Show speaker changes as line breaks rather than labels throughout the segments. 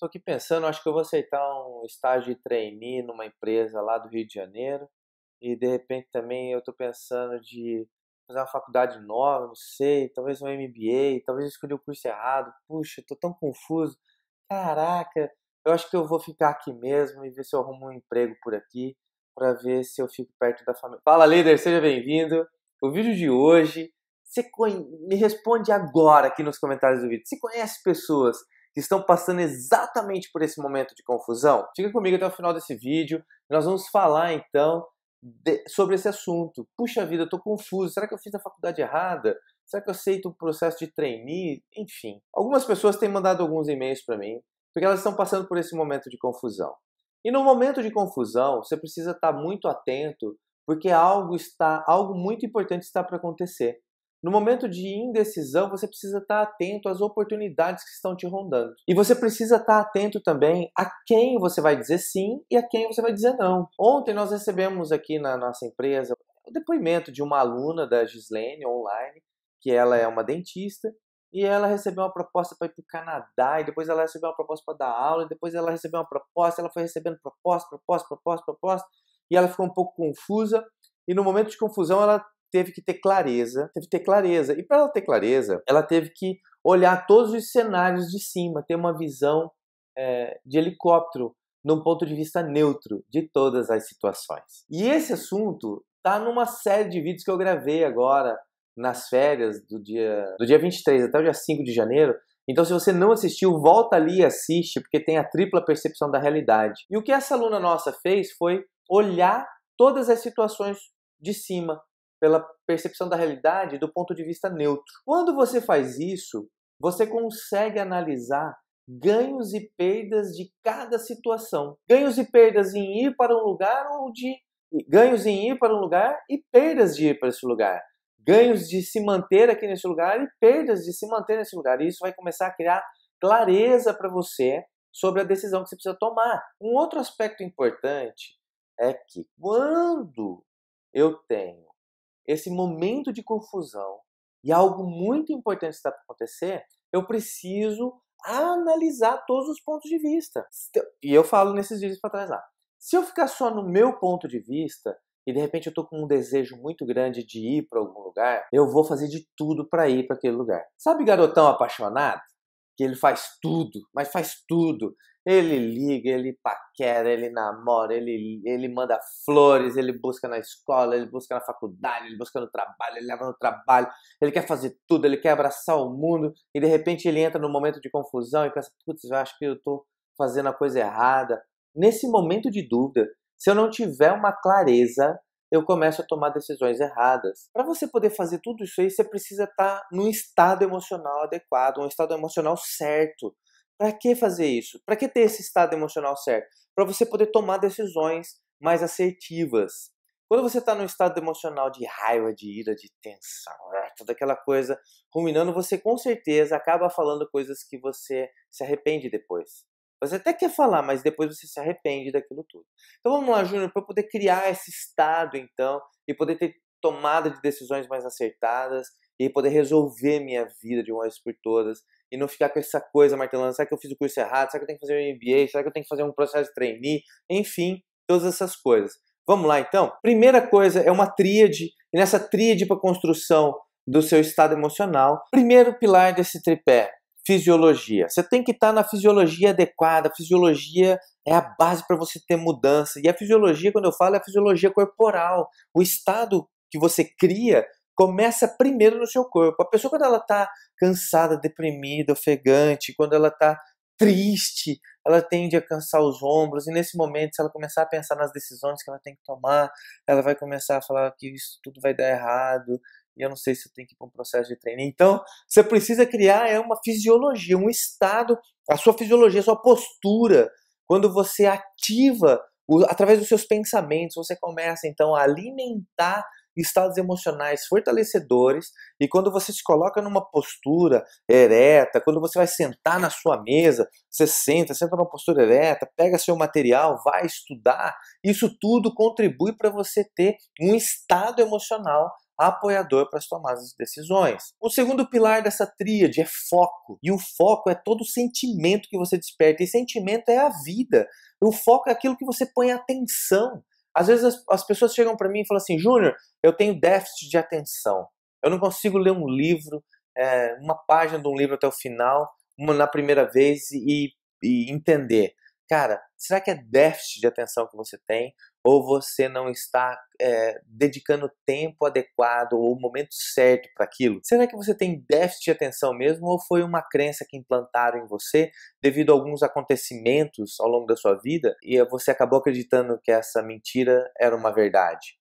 Estou aqui pensando, acho que eu vou aceitar um estágio de trainee numa empresa lá do Rio de Janeiro. E de repente também eu estou pensando de fazer uma faculdade nova, não sei, talvez um MBA, talvez eu escolhi o curso errado. Puxa, estou tão confuso. Caraca, eu acho que eu vou ficar aqui mesmo e ver se eu arrumo um emprego por aqui para ver se eu fico perto da família. Fala líder, seja bem-vindo. O vídeo de hoje, você me responde agora aqui nos comentários do vídeo. Você conhece pessoas que estão passando exatamente por esse momento de confusão? Fica comigo até o final desse vídeo. Nós vamos falar então de, sobre esse assunto. Puxa vida, eu estou confuso. Será que eu fiz a faculdade errada? Será que eu aceito o processo de trainee? Enfim. Algumas pessoas têm mandado alguns e-mails para mim porque elas estão passando por esse momento de confusão. E no momento de confusão, você precisa estar tá muito atento porque algo está, algo muito importante está para acontecer. No momento de indecisão, você precisa estar atento às oportunidades que estão te rondando. E você precisa estar atento também a quem você vai dizer sim e a quem você vai dizer não. Ontem nós recebemos aqui na nossa empresa o depoimento de uma aluna da Gislene online, que ela é uma dentista, e ela recebeu uma proposta para ir para o Canadá, e depois ela recebeu uma proposta para dar aula, e depois ela recebeu uma proposta, ela foi recebendo proposta, proposta, proposta, proposta, e ela ficou um pouco confusa, e no momento de confusão ela teve que ter clareza, teve que ter clareza. E para ela ter clareza, ela teve que olhar todos os cenários de cima, ter uma visão é, de helicóptero, num ponto de vista neutro de todas as situações. E esse assunto tá numa série de vídeos que eu gravei agora nas férias do dia do dia 23 até o dia 5 de janeiro. Então, se você não assistiu, volta ali e assiste, porque tem a tripla percepção da realidade. E o que essa aluna nossa fez foi olhar todas as situações de cima, pela percepção da realidade do ponto de vista neutro. Quando você faz isso, você consegue analisar ganhos e perdas de cada situação. Ganhos e perdas em ir para um lugar ou de ganhos em ir para um lugar e perdas de ir para esse lugar. Ganhos de se manter aqui nesse lugar e perdas de se manter nesse lugar. E isso vai começar a criar clareza para você sobre a decisão que você precisa tomar. Um outro aspecto importante é que quando eu tenho esse momento de confusão e algo muito importante está para acontecer, eu preciso analisar todos os pontos de vista. E eu falo nesses vídeos para trás lá. Se eu ficar só no meu ponto de vista e de repente eu estou com um desejo muito grande de ir para algum lugar, eu vou fazer de tudo para ir para aquele lugar. Sabe garotão apaixonado? Que ele faz tudo, mas faz tudo. Ele liga, ele paquera, ele namora, ele, ele manda flores, ele busca na escola, ele busca na faculdade, ele busca no trabalho, ele leva no trabalho, ele quer fazer tudo, ele quer abraçar o mundo e de repente ele entra num momento de confusão e pensa: putz, eu acho que eu estou fazendo a coisa errada. Nesse momento de dúvida, se eu não tiver uma clareza, eu começo a tomar decisões erradas. Para você poder fazer tudo isso aí, você precisa estar tá num estado emocional adequado, um estado emocional certo para que fazer isso? Para que ter esse estado emocional certo? Para você poder tomar decisões mais assertivas. Quando você está no estado emocional de raiva, de ira, de tensão, né, toda aquela coisa ruminando, você com certeza acaba falando coisas que você se arrepende depois. Você até quer falar, mas depois você se arrepende daquilo tudo. Então vamos lá, Júnior, para poder criar esse estado, então, e poder ter tomada de decisões mais acertadas e poder resolver minha vida de uma vez por todas e não ficar com essa coisa martelando, será que eu fiz o curso errado? Será que eu tenho que fazer um MBA? Será que eu tenho que fazer um processo de trainee? Enfim, todas essas coisas. Vamos lá então? Primeira coisa é uma tríade, e nessa tríade para construção do seu estado emocional, primeiro pilar desse tripé, fisiologia. Você tem que estar na fisiologia adequada. A fisiologia é a base para você ter mudança. E a fisiologia, quando eu falo, é a fisiologia corporal, o estado que você cria começa primeiro no seu corpo. A pessoa, quando ela está cansada, deprimida, ofegante, quando ela está triste, ela tende a cansar os ombros, e nesse momento, se ela começar a pensar nas decisões que ela tem que tomar, ela vai começar a falar que isso tudo vai dar errado, e eu não sei se eu tenho que ir para um processo de treino. Então, você precisa criar é uma fisiologia, um estado, a sua fisiologia, a sua postura, quando você ativa através dos seus pensamentos, você começa então a alimentar estados emocionais fortalecedores e quando você se coloca numa postura ereta, quando você vai sentar na sua mesa, você senta, senta numa postura ereta, pega seu material, vai estudar, isso tudo contribui para você ter um estado emocional apoiador para as tomadas de decisões. O segundo pilar dessa tríade é foco. E o foco é todo o sentimento que você desperta. E sentimento é a vida. O foco é aquilo que você põe atenção. Às vezes as, as pessoas chegam para mim e falam assim: Júnior, eu tenho déficit de atenção. Eu não consigo ler um livro, é, uma página de um livro até o final, uma na primeira vez e, e entender cara, será que é déficit de atenção que você tem? Ou você não está é, dedicando tempo adequado ou o momento certo para aquilo? Será que você tem déficit de atenção mesmo ou foi uma crença que implantaram em você devido a alguns acontecimentos ao longo da sua vida e você acabou acreditando que essa mentira era uma verdade?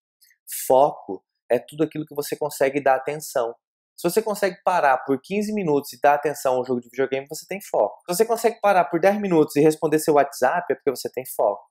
Foco é tudo aquilo que você consegue dar atenção. Se você consegue parar por 15 minutos e dar atenção ao jogo de videogame, você tem foco. Se você consegue parar por 10 minutos e responder seu WhatsApp, é porque você tem foco.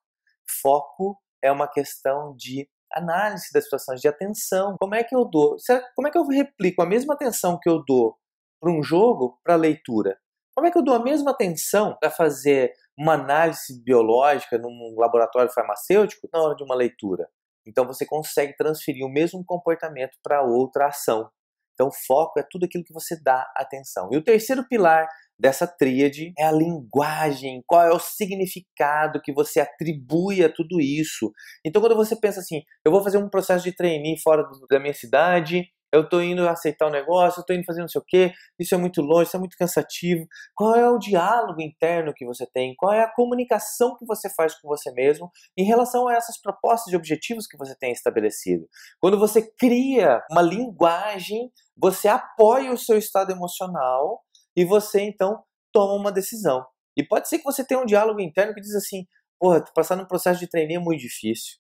Foco é uma questão de análise das situações, de atenção. Como é que eu dou? Como é que eu replico a mesma atenção que eu dou para um jogo, para a leitura? Como é que eu dou a mesma atenção para fazer uma análise biológica num laboratório farmacêutico na hora de uma leitura? Então você consegue transferir o mesmo comportamento para outra ação. Então, foco é tudo aquilo que você dá atenção. E o terceiro pilar dessa tríade é a linguagem. Qual é o significado que você atribui a tudo isso? Então, quando você pensa assim, eu vou fazer um processo de trainee fora da minha cidade, eu estou indo aceitar o um negócio, eu estou indo fazer não sei o quê, isso é muito longe, isso é muito cansativo. Qual é o diálogo interno que você tem? Qual é a comunicação que você faz com você mesmo em relação a essas propostas de objetivos que você tem estabelecido? Quando você cria uma linguagem, você apoia o seu estado emocional e você então toma uma decisão. E pode ser que você tenha um diálogo interno que diz assim: porra, passar num processo de treininho é muito difícil.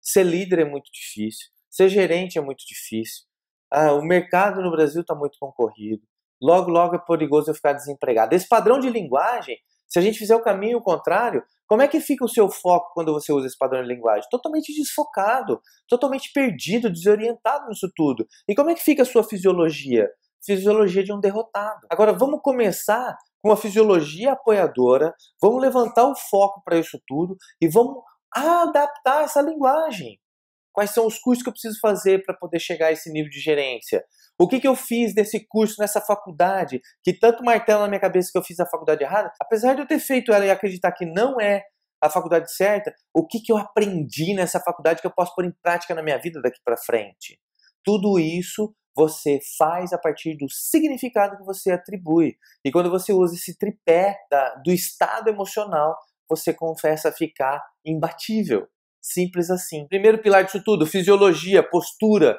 Ser líder é muito difícil. Ser gerente é muito difícil ah, o mercado no Brasil está muito concorrido, logo, logo é perigoso eu ficar desempregado. Esse padrão de linguagem, se a gente fizer o caminho contrário, como é que fica o seu foco quando você usa esse padrão de linguagem? Totalmente desfocado, totalmente perdido, desorientado nisso tudo. E como é que fica a sua fisiologia? Fisiologia de um derrotado. Agora, vamos começar com a fisiologia apoiadora, vamos levantar o foco para isso tudo e vamos adaptar essa linguagem. Quais são os cursos que eu preciso fazer para poder chegar a esse nível de gerência? O que, que eu fiz desse curso nessa faculdade que tanto martela na minha cabeça que eu fiz a faculdade errada? Apesar de eu ter feito ela e acreditar que não é a faculdade certa, o que, que eu aprendi nessa faculdade que eu posso pôr em prática na minha vida daqui para frente? Tudo isso você faz a partir do significado que você atribui. E quando você usa esse tripé da, do estado emocional, você confessa ficar imbatível. Simples assim. Primeiro pilar disso tudo, fisiologia, postura.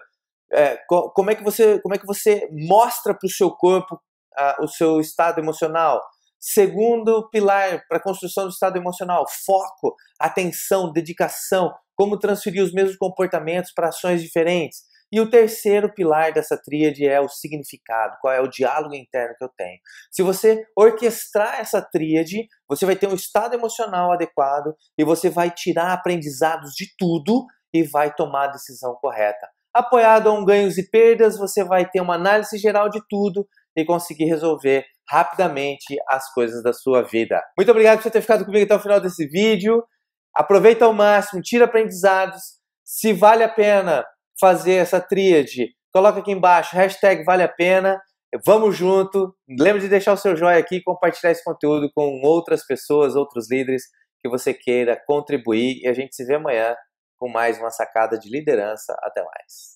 É, como, é que você, como é que você mostra para o seu corpo a, o seu estado emocional? Segundo pilar para a construção do estado emocional, foco, atenção, dedicação, como transferir os mesmos comportamentos para ações diferentes. E o terceiro pilar dessa tríade é o significado, qual é o diálogo interno que eu tenho. Se você orquestrar essa tríade, você vai ter um estado emocional adequado e você vai tirar aprendizados de tudo e vai tomar a decisão correta. Apoiado a um ganhos e perdas, você vai ter uma análise geral de tudo e conseguir resolver rapidamente as coisas da sua vida. Muito obrigado por você ter ficado comigo até o final desse vídeo. Aproveita ao máximo, tira aprendizados. Se vale a pena, fazer essa tríade. Coloca aqui embaixo, hashtag vale a pena. Vamos junto. Lembre de deixar o seu joinha aqui e compartilhar esse conteúdo com outras pessoas, outros líderes que você queira contribuir. E a gente se vê amanhã com mais uma sacada de liderança. Até mais.